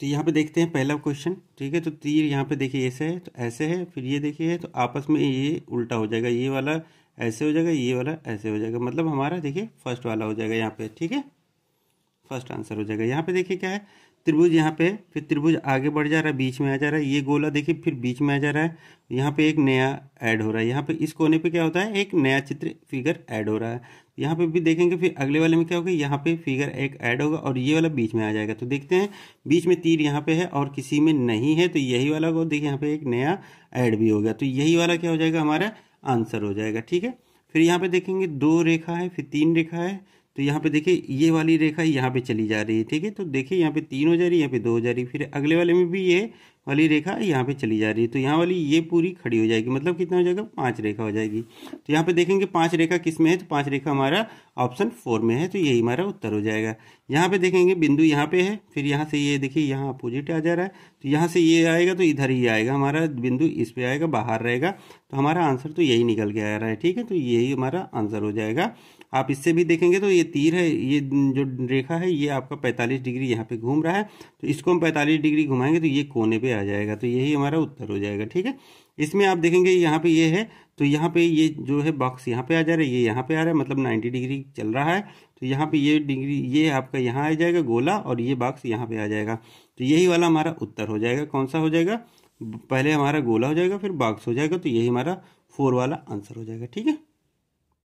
तो यहाँ पे देखते हैं पहला क्वेश्चन ठीक है तो तीर यहाँ पे देखिए ऐसे है तो ऐसे है फिर ये देखिए तो आपस में ये उल्टा हो जाएगा ये वाला ऐसे हो जाएगा ये वाला ऐसे हो जाएगा मतलब हमारा देखिए फर्स्ट वाला हो जाएगा यहाँ पे ठीक है फर्स्ट आंसर हो जाएगा यहाँ पे देखिए क्या है त्रिभुज यहाँ पे फिर त्रिभुज आगे बढ़ जा रहा है बीच में आ जा रहा है ये गोला देखिए फिर बीच में आ जा रहा है यहाँ पे एक नया ऐड हो रहा है यहाँ पे इस कोने पे क्या होता है एक नया चित्र फिगर ऐड हो रहा है यहाँ पे भी देखेंगे फिर अगले वाले में क्या होगा यहाँ पे फिगर एक ऐड होगा और ये वाला बीच में आ जाएगा तो देखते हैं बीच में तीर यहाँ पे है और किसी में नहीं है तो यही वाला को देखिए यहाँ पे एक नया ऐड भी हो गया तो यही वाला क्या हो जाएगा हमारा आंसर हो जाएगा ठीक है फिर यहाँ पे देखेंगे दो रेखा है फिर तीन रेखा है तो यहाँ पे देखिए ये वाली रेखा यहाँ पे चली जा रही है ठीक है तो देखिए यहाँ पे तीन हो जा रही है यहाँ पे दो हो जा रही है फिर अगले वाले में भी ये वाली रेखा यहाँ पे चली जा रही है तो यहाँ वाली ये पूरी खड़ी हो जाएगी मतलब कितना हो जाएगा पांच रेखा हो जाएगी तो यहाँ पे देखेंगे पांच रेखा किस में है तो पांच रेखा हमारा ऑप्शन फोर में है तो यही हमारा उत्तर हो जाएगा यहाँ पे देखेंगे बिंदु यहाँ पे है फिर यहाँ से ये देखिए यहाँ अपोजिट आ जा रहा है तो यहाँ से ये आएगा तो इधर ही आएगा हमारा बिंदु इस पर आएगा बाहर रहेगा तो हमारा आंसर तो यही निकल के आ रहा है ठीक है तो यही हमारा आंसर हो जाएगा आप इससे भी देखेंगे तो ये तीर है ये जो रेखा है ये आपका 45 डिग्री यहाँ पे घूम रहा है तो इसको हम 45 डिग्री घुमाएंगे तो ये कोने पे आ जाएगा तो यही हमारा उत्तर हो जाएगा ठीक है इसमें आप देखेंगे यहाँ पे ये है तो यहाँ पे ये जो है बॉक्स यहाँ पे आ जा रहा है ये यहाँ पे आ रहा है मतलब 90 डिग्री चल रहा है तो यहाँ पे ये डिग्री ये आपका यहाँ आ जाएगा गोला और ये बॉक्स यहाँ पे आ जाएगा तो यही वाला हमारा उत्तर हो जाएगा कौन सा हो जाएगा पहले हमारा गोला हो जाएगा फिर बॉक्स हो जाएगा तो यही हमारा फोर वाला आंसर हो जाएगा ठीक है